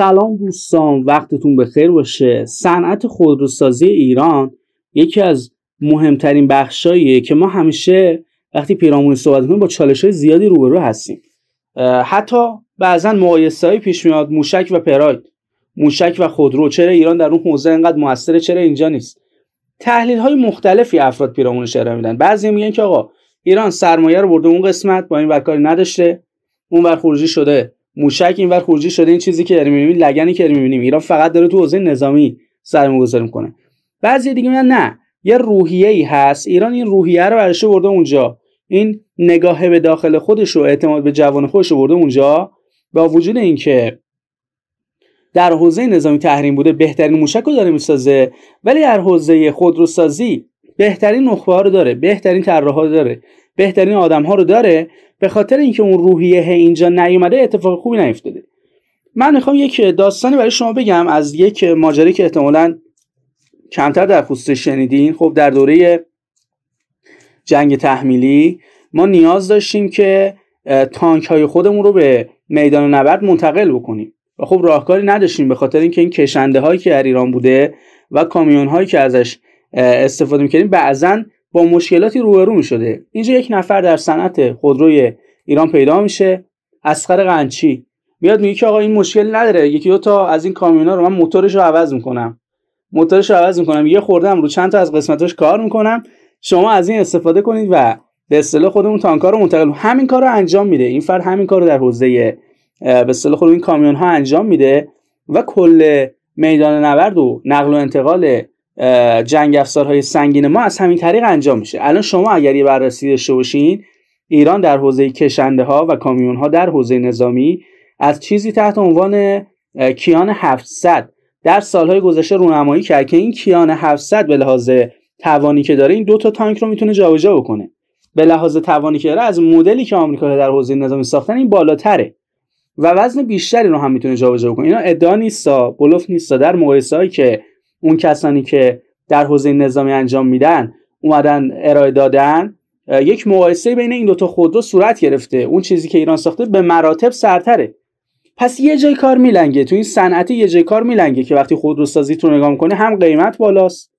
سلام دوستان وقتتون به بخیر باشه صنعت خودروسازی ایران یکی از مهمترین بخشاییه که ما همیشه وقتی پیرامون صحبت کنیم با چالش های زیادی روبرو هستیم حتی بعضا مقایسه های پیش میاد موشک و پراید موشک و خودرو چرا ایران در اون حوزه انقدر موثره چرا اینجا نیست تحلیل های مختلفی افراد پیرامونش ارائه میدن بعضی میگن که آقا ایران سرمایه رو برده اون قسمت با این ورکاری نداشته اون ور شده موشک اینور خروجی شده این چیزی که داریم میبینیم لگنی که داریم میبینیم ایران فقط داره تو حوزه نظامی گذاری می‌کنه. بعضی دیگه میگن نه یه روحیه ای هست ایران این روحیه رو برش برده اونجا این نگاه به داخل خودش و اعتماد به جوان خودش رو برده اونجا با وجود اینکه در حوزه نظامی تحریم بوده بهترین موشک رو داره میسازه ولی در حوزه خودروسازی بهترین نخبه ها رو داره بهترین طراحا رو داره بهترین آدم ها رو داره به خاطر اینکه اون روحیه اینجا نیومده اتفاق خوبی نیفتاده من میخوام یک داستانی برای شما بگم از یک ماجرایی که احتمالا کمتر در خصوصش شنیدین خب در دوره جنگ تحمیلی ما نیاز داشتیم که تانک های خودمون رو به میدان نبرد منتقل بکنیم و خب راهکاری نداشتیم به خاطر اینکه این کشنده هایی که در ایران بوده و کامیون هایی که ازش استفاده میکردیم بعضا با مشکلاتی روبرو می شده اینجا یک نفر در صنعت خودروی ایران پیدا میشه اسقر قنچی میاد میگه که آقا این مشکل نداره یکی دو تا از این کامیونا رو من موتورش رو عوض میکنم موتورش رو عوض میکنم یه خوردم رو چند تا از قسمتاش کار میکنم شما از این استفاده کنید و به اصطلاح خودمون تانکا رو منتقل همین کار رو انجام میده این فرد همین کار رو در حوزه به اصطلاح خود این کامیون ها انجام میده و کل میدان نبرد و نقل و انتقال جنگ افزارهای سنگین ما از همین طریق انجام میشه الان شما اگر یه بررسی داشته باشین ایران در حوزه کشنده ها و کامیون ها در حوزه نظامی از چیزی تحت عنوان کیان 700 در سالهای گذشته رونمایی کرد که این کیان 700 به لحاظ توانی که داره این دو تا تانک رو میتونه جابجا بکنه به لحاظ توانی که داره از مدلی که آمریکا در حوزه نظامی ساختن این بالاتره و وزن بیشتری رو هم میتونه جابجا بکنه اینا ادعا نیستا بلوف نیستا در مقایسه که اون کسانی که در حوزه نظامی انجام میدن اومدن ارائه دادن یک مقایسه بین این دوتا خودرو صورت گرفته اون چیزی که ایران ساخته به مراتب سرتره پس یه جای کار میلنگه تو این صنعت یه جای کار میلنگه که وقتی خودروسازی تو نگاه میکنه هم قیمت بالاست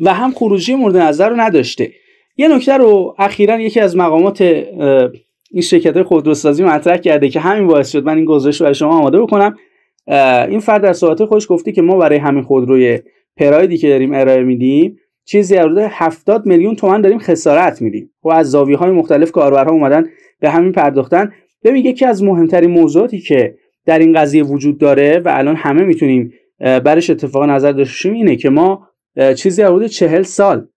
و هم خروجی مورد نظر رو نداشته یه نکته رو اخیرا یکی از مقامات این شرکت خودروسازی مطرح کرده که همین باعث شد من این گزارش رو برای شما آماده بکنم این فرد در صحبت خودش گفته که ما برای همین خودروی پرایدی که داریم ارائه میدیم چیزی حدود 70 میلیون تومن داریم خسارت میدیم و از زاویه های مختلف کاربرها اومدن به همین پرداختن ببین یکی از مهمترین موضوعاتی که در این قضیه وجود داره و الان همه میتونیم برش اتفاق نظر داشتیم اینه که ما چیزی حدود چهل سال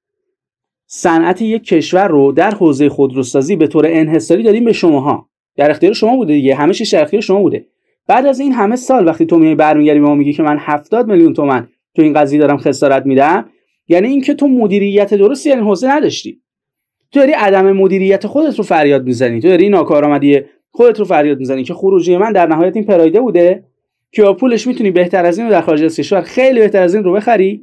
صنعت یک کشور رو در حوزه خودروسازی به طور انحصاری دادیم به شماها در اختیار شما بوده دیگه همه چیز شما بوده بعد از این همه سال وقتی تو میای برمیگردی به ما میگی که من 70 میلیون تومن تو این قضیه دارم خسارت میدم یعنی اینکه تو مدیریت درستی یعنی حوزه نداشتی تو داری عدم مدیریت خودت رو فریاد میزنی تو داری ناکارآمدی خودت رو فریاد میزنی که خروجی من در نهایت این پرایده بوده که پولش میتونی بهتر از این رو در خارج از کشور خیلی بهتر از این رو بخری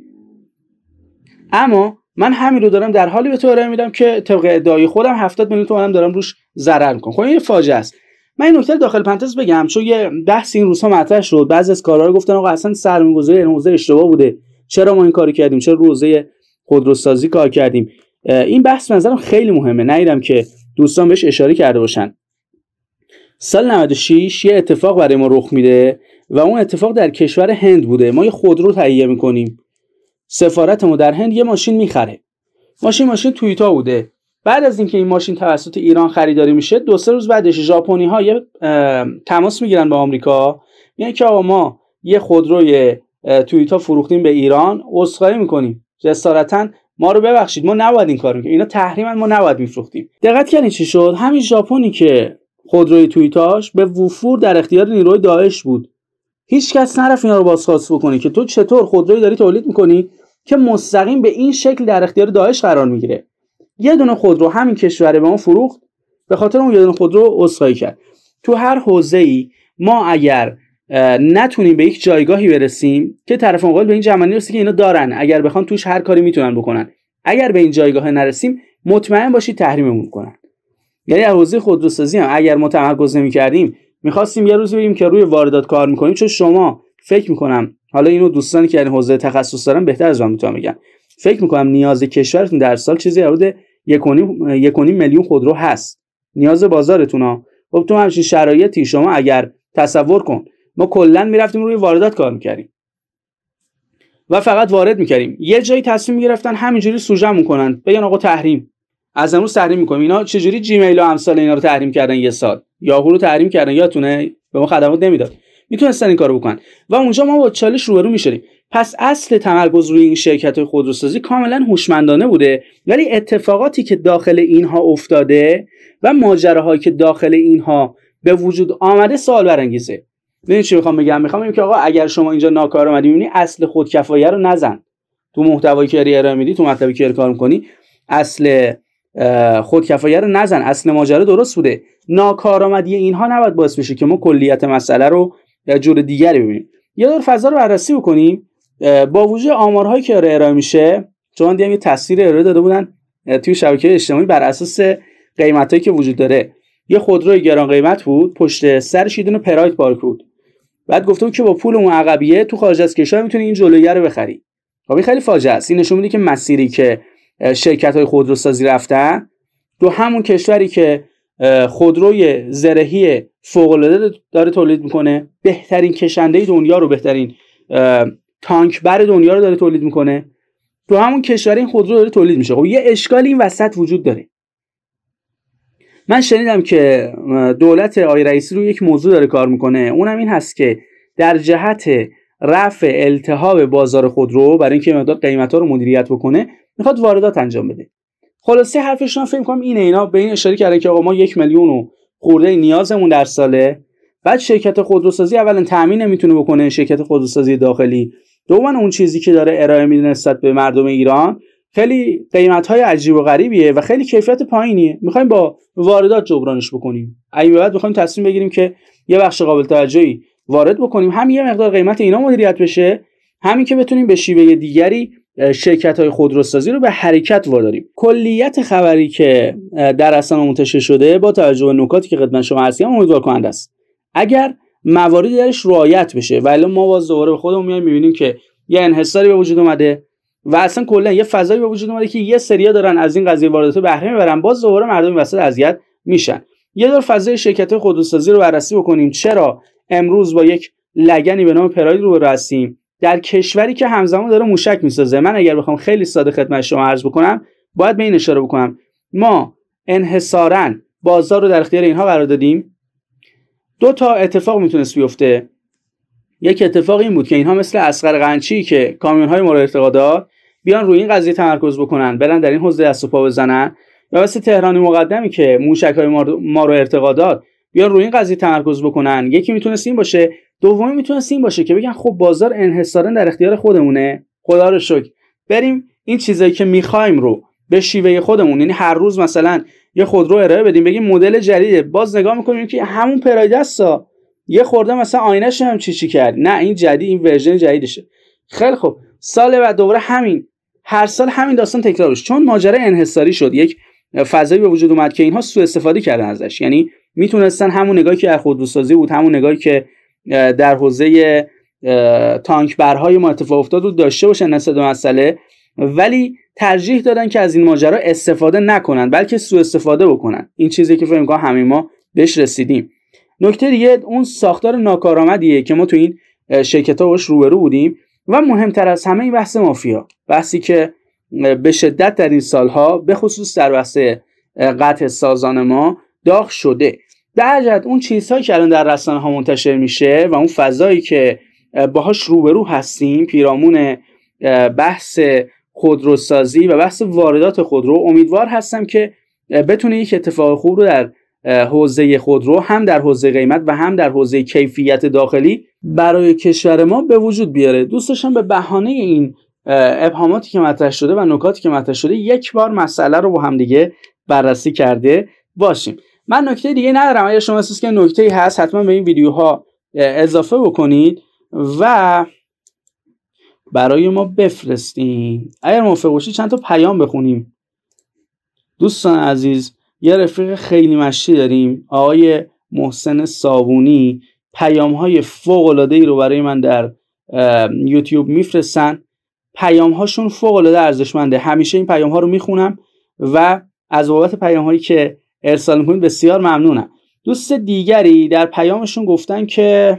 اما من همین رو دارم در حالی به تو ارائه میدم که طبق ادعای خودم 70 میلیون تومن دارم روش ضرر میکنم خب این فاجعه است من این نکته داخل پنتز بگم چون یه بحث این روزها مطرح شد بعضی از کارا رو گفتن آقا اصلا سرمایه‌گذاری این حوزه اشتباه بوده چرا ما این کارو کردیم چرا روزه خودروسازی کار کردیم این بحث نظرم خیلی مهمه نیدم که دوستان بهش اشاره کرده باشن سال 96 یه اتفاق برای ما رخ میده و اون اتفاق در کشور هند بوده ما یه خودرو تهیه میکنیم سفارت ما در هند یه ماشین میخره ماشین ماشین تویوتا بوده بعد از اینکه این ماشین توسط ایران خریداری میشه دو سه روز بعدش ژاپنی ها یه تماس میگیرن با آمریکا میگن که آقا ما یه خودروی تویوتا فروختیم به ایران عذرخواهی میکنیم جسارتا ما رو ببخشید ما نباید این کارو اینا تحریما ما نباید میفروختیم دقت کردین چی شد همین ژاپنی که خودروی تویوتاش به وفور در اختیار نیروی داعش بود هیچکس کس نرفت اینا رو بازخواست بکنه که تو چطور خودروی داری تولید میکنی که مستقیم به این شکل در اختیار داعش قرار میگیره یه دونه خودرو همین کشور به اون فروخت به خاطر اون یه دونه خودرو عذرخواهی کرد تو هر حوزه ای ما اگر نتونیم به یک جایگاهی برسیم که طرف مقابل به این جمعنی رسید که اینا دارن اگر بخوان توش هر کاری میتونن بکنن اگر به این جایگاه نرسیم مطمئن باشید تحریممون کنن یعنی در حوزه خودروسازی هم اگر ما تمرکز نمیکردیم میخواستیم یه روزی بگیم که روی واردات کار میکنیم چون شما فکر میکنم حالا اینو دوستانی که این حوزه تخصص دارن بهتر از من میتونم بگم فکر میکنم نیاز کشورتون در سال چیزی حدود یکونیم میلیون خودرو هست نیاز بازارتون ها خب تو همچین شرایطی شما اگر تصور کن ما کلا میرفتیم روی واردات کار میکردیم و فقط وارد میکردیم یه جایی تصمیم گرفتن همینجوری سوژه میکنن بگن آقا تحریم از امروز تحریم میکنیم اینا چجوری جیمیل و امثال اینا رو تحریم کردن یه سال یاهو رو تحریم کردن یاتونه به ما خدمات نمیداد میتونستن این کارو بکنن و اونجا ما با چالش روبرو میشدیم پس اصل تمرکز روی این شرکت های خودروسازی کاملا هوشمندانه بوده ولی اتفاقاتی که داخل اینها افتاده و ماجراهایی که داخل اینها به وجود آمده سوال برانگیزه ببین چی میخوام بگم میخوام بگم که آقا اگر شما اینجا ناکار آمدی میبینی اصل خودکفایی رو نزن تو محتوای که ارائه میدی تو مطلبی که کار میکنی اصل خودکفایی رو نزن اصل ماجرا درست بوده ناکارآمدی اینها نباید باعث بشه که ما کلیت مسئله رو در جور دیگری ببینیم یه دور فضا رو بررسی بکنیم با وجود آمارهایی که ارائه ارائه میشه چون دیگه یه تصویر ارائه داده بودن توی شبکه اجتماعی بر اساس قیمتایی که وجود داره یه خودروی گران قیمت بود پشت سرش یه دونه پراید پارک بود بعد گفته بود که با پول اون عقبیه تو خارج از کشور میتونی این جلویه رو بخری خب این خیلی فاجعه است این نشون میده که مسیری که شرکت های سازی رفتن تو همون کشوری که خودروی زرهی فوق داره تولید میکنه بهترین کشنده دنیا رو بهترین تانک بر دنیا رو داره تولید میکنه تو همون کشور این خودرو داره تولید میشه خب یه اشکال این وسط وجود داره من شنیدم که دولت آی رئیسی رو یک موضوع داره کار میکنه اونم این هست که در جهت رفع التهاب بازار خودرو برای اینکه مقدار قیمت ها رو مدیریت بکنه میخواد واردات انجام بده خلاصه حرفشون فکر کنم اینه اینا به این اشاره کرده که آقا ما یک میلیون و خورده نیازمون در ساله بعد شرکت خودروسازی اولا تامین نمیتونه بکنه شرکت خودروسازی داخلی دوما اون چیزی که داره ارائه میده نسبت به مردم ایران خیلی قیمت های عجیب و غریبیه و خیلی کیفیت پایینیه میخوایم با واردات جبرانش بکنیم اگه بعد میخوایم تصمیم بگیریم که یه بخش قابل توجهی وارد بکنیم هم یه مقدار قیمت اینا مدیریت بشه همین که بتونیم به شیوه دیگری شرکت های خودروسازی رو به حرکت واداریم کلیت خبری که در اصلا منتشر شده با توجه به نکاتی که خدمت شما هستیم امیدوار کننده است اگر مواردی درش رعایت بشه ولی ما باز دوباره به خودمون میایم میبینیم که یه انحصاری به وجود اومده و اصلا کلا یه فضایی به وجود اومده که یه سریا دارن از این قضیه واردات بهره میبرن باز دوباره مردم وسط اذیت میشن یه دور فضای شرکت خودروسازی رو بررسی بکنیم چرا امروز با یک لگنی به نام پراید رو هستیم در کشوری که همزمان داره موشک میسازه من اگر بخوام خیلی ساده خدمت شما عرض بکنم باید به این اشاره بکنم ما انحصارا بازار رو در اختیار اینها قرار دادیم دو تا اتفاق میتونست بیفته یک اتفاق این بود که اینها مثل اسقر قنچی که کامیون های مورد ارتقا داد بیان روی این قضیه تمرکز بکنن برن در این حوزه دست و پا بزنن یا مثل تهرانی مقدمی که موشک های ما رو ارتقا داد بیان روی این قضیه تمرکز بکنن یکی میتونست این باشه دومی میتونست این باشه که بگن خب بازار انحصارا در اختیار خودمونه خدا رو شکر بریم این چیزایی که میخوایم رو به شیوه خودمون یعنی هر روز مثلا یه خودرو ارائه بدیم بگیم مدل جدیده باز نگاه میکنیم که همون پراید استا یه خورده مثلا آینه هم چی چی کرد نه این جدید این ورژن جدیدشه خیلی خوب سال بعد دوباره همین هر سال همین داستان تکرار بشه چون ماجرا انحصاری شد یک فضایی به وجود اومد که اینها سوء استفاده کردن ازش یعنی میتونستن همون نگاهی که در خودروسازی بود همون نگاهی که در حوزه تانک برهای ما اتفاق افتاد رو داشته باشن نسبت به مسئله ولی ترجیح دادن که از این ماجرا استفاده نکنن بلکه سوء استفاده بکنن این چیزی که فکر همه ما بهش رسیدیم نکته دیگه اون ساختار ناکارآمدیه که ما تو این شرکت‌ها باش روبرو بودیم و مهمتر از همه این بحث مافیا بحثی که به شدت در این سالها به خصوص در بحث قطع سازان ما داغ شده جد اون چیزهایی که الان در رسانه ها منتشر میشه و اون فضایی که باهاش روبرو هستیم پیرامون بحث خودروسازی و بحث واردات خودرو امیدوار هستم که بتونه یک اتفاق خوب رو در حوزه خودرو هم در حوزه قیمت و هم در حوزه کیفیت داخلی برای کشور ما به وجود بیاره دوستشم به بهانه این ابهاماتی که مطرح شده و نکاتی که مطرح شده یک بار مسئله رو با هم دیگه بررسی کرده باشیم من نکته دیگه ندارم اگر شما احساس که نکته هست حتما به این ویدیوها اضافه بکنید و برای ما بفرستیم اگر موافق باشید چند تا پیام بخونیم دوستان عزیز یه رفیق خیلی مشتی داریم آقای محسن صابونی پیام های فوق ای رو برای من در یوتیوب میفرستن پیام هاشون فوق العاده ارزشمنده همیشه این پیام ها رو میخونم و از بابت پیام هایی که ارسال میکنید بسیار ممنونم دوست دیگری در پیامشون گفتن که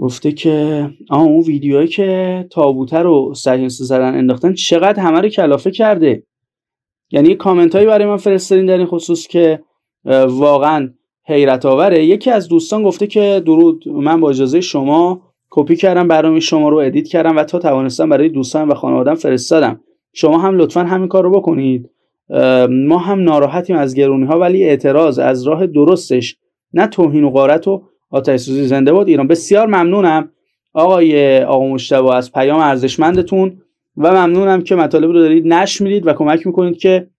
گفته که آه اون ویدیوهایی که تابوته رو سجنس زدن انداختن چقدر همه رو کلافه کرده یعنی کامنت هایی برای من فرستادین در این خصوص که واقعا حیرت آوره یکی از دوستان گفته که درود من با اجازه شما کپی کردم برنامه شما رو ادیت کردم و تا توانستم برای دوستان و خانوادم فرستادم شما هم لطفا همین کار رو بکنید ما هم ناراحتیم از گرونی ها ولی اعتراض از راه درستش نه توهین و غارت آتش زنده باد ایران بسیار ممنونم آقای آقا مشتبه از پیام ارزشمندتون و ممنونم که مطالب رو دارید نش میدید و کمک میکنید که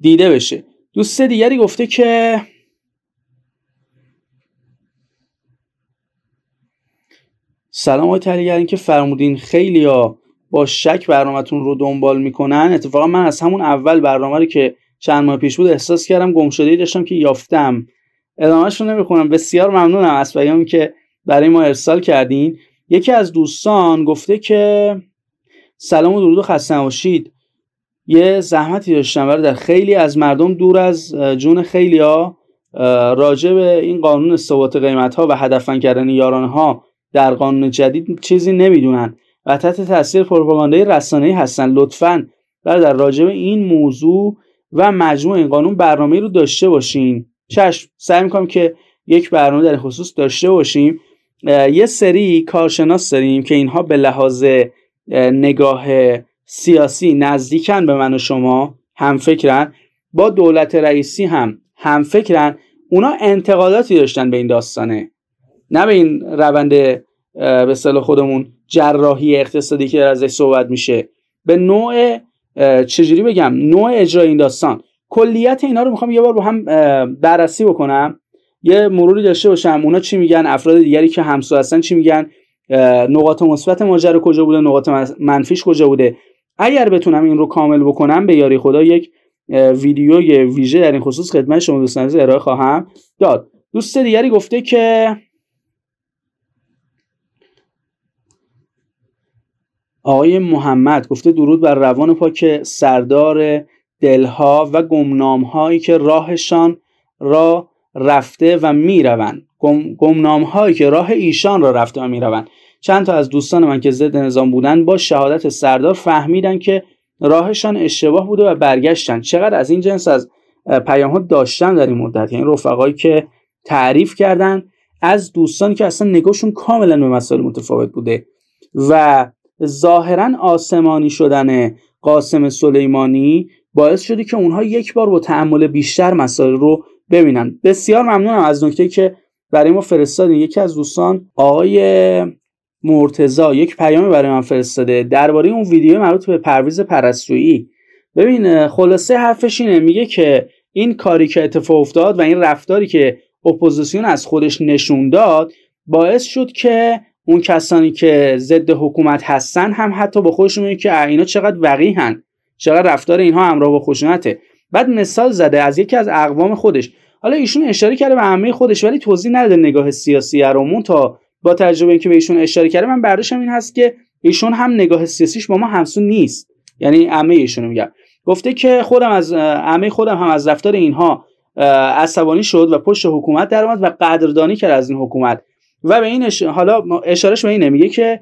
دیده بشه دوست دیگری گفته که سلام آقای تحلیلگر که فرمودین خیلی ها با شک برنامهتون رو دنبال میکنن اتفاقا من از همون اول برنامه رو که چند ماه پیش بود احساس کردم گمشده شده داشتم که یافتم ادامهش رو نمیخونم بسیار ممنونم از پیامی که برای ما ارسال کردین یکی از دوستان گفته که سلام و درود و خسته نباشید یه زحمتی داشتم برای در خیلی از مردم دور از جون خیلی ها راجع به این قانون ثبات قیمت ها و هدفن کردن یاران ها در قانون جدید چیزی نمیدونن و تحت تاثیر پروپاگاندای رسانه‌ای هستن لطفا در راجع به این موضوع و مجموع این قانون برنامه رو داشته باشین چشم سعی میکنم که یک برنامه در خصوص داشته باشیم یه سری کارشناس داریم که اینها به لحاظ نگاه سیاسی نزدیکن به من و شما هم فکرن با دولت رئیسی هم هم فکرن اونا انتقاداتی داشتن به این داستانه نه به این روند به خودمون جراحی اقتصادی که ازش صحبت میشه به نوع چجوری بگم نوع اجرای این داستان کلیت اینا رو میخوام یه بار با هم بررسی بکنم یه مروری داشته باشم اونا چی میگن افراد دیگری که همسو هستن چی میگن نقاط مثبت ماجرا کجا بوده نقاط منفیش کجا بوده اگر بتونم این رو کامل بکنم به یاری خدا یک ویدیوی ویژه در این خصوص خدمت شما دوستان ارائه خواهم داد دوست دیگری گفته که آقای محمد گفته درود بر روان پاک سردار دلها و گمنامهایی که راهشان را رفته و میروند گم، گمنامهایی که راه ایشان را رفته و میروند چند تا از دوستان من که ضد نظام بودند با شهادت سردار فهمیدن که راهشان اشتباه بوده و برگشتن چقدر از این جنس از پیام ها داشتن در این مدت یعنی رفقایی که تعریف کردند از دوستان که اصلا نگاهشون کاملا به مسائل متفاوت بوده و ظاهرا آسمانی شدن قاسم سلیمانی باعث شده که اونها یک بار با تحمل بیشتر مسائل رو ببینن بسیار ممنونم از نکته که برای ما فرستادین یکی از دوستان آقای مرتزا یک پیامی برای من فرستاده درباره اون ویدیو مربوط به پرویز پرستویی ببین خلاصه حرفش اینه میگه که این کاری که اتفاق افتاد و این رفتاری که اپوزیسیون از خودش نشون داد باعث شد که اون کسانی که ضد حکومت هستن هم حتی با خودشون که اینا چقدر هن. چقدر رفتار اینها همراه با خشونته بعد مثال زده از یکی از اقوام خودش حالا ایشون اشاره کرده به عمه خودش ولی توضیح نداده نگاه سیاسی ارامون تا با تجربه اینکه به ایشون اشاره کرده من برداشتم این هست که ایشون هم نگاه سیاسیش با ما همسون نیست یعنی عمه ایشون گفته که خودم از عمه خودم هم از رفتار اینها عصبانی شد و پشت حکومت درآمد و قدردانی کرد از این حکومت و به این حالا اشارش به این نمیگه که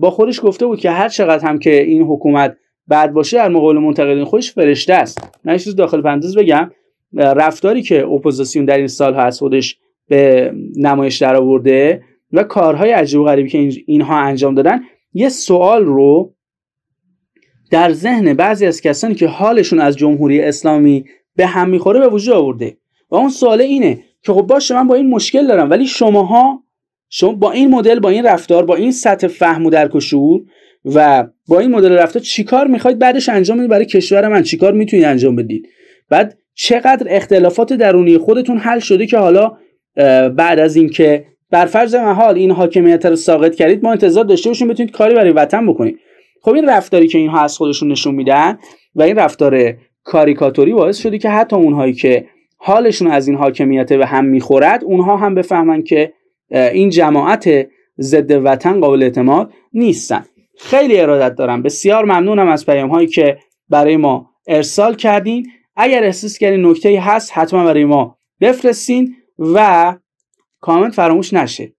با خودش گفته بود که هر چقدر هم که این حکومت بعد باشه در مقابل منتقدین خودش فرشته است من چیز داخل پندز بگم رفتاری که اپوزیسیون در این سال از خودش به نمایش در آورده و کارهای عجیب و غریبی که اینها انجام دادن یه سوال رو در ذهن بعضی از کسانی که حالشون از جمهوری اسلامی به هم میخوره به وجود آورده و اون سوال اینه که خب باشه من با این مشکل دارم ولی شماها شما با این مدل با این رفتار با این سطح فهم و درک شعور و با این مدل رفتار چیکار میخواید بعدش انجام بدید برای کشور من چیکار میتونید انجام بدید بعد چقدر اختلافات درونی خودتون حل شده که حالا بعد از اینکه بر فرض محال این حاکمیت رو ساقط کردید ما انتظار داشته باشیم بتونید کاری برای وطن بکنید خب این رفتاری که اینها از خودشون نشون میدن و این رفتار کاریکاتوری باعث شده که حتی اونهایی که حالشون از این حاکمیت به هم میخورد اونها هم بفهمن که این جماعت ضد وطن قابل اعتماد نیستن خیلی ارادت دارم بسیار ممنونم از پیام هایی که برای ما ارسال کردین اگر احساس کردین نکته هست حتما برای ما بفرستین و کامنت فراموش نشه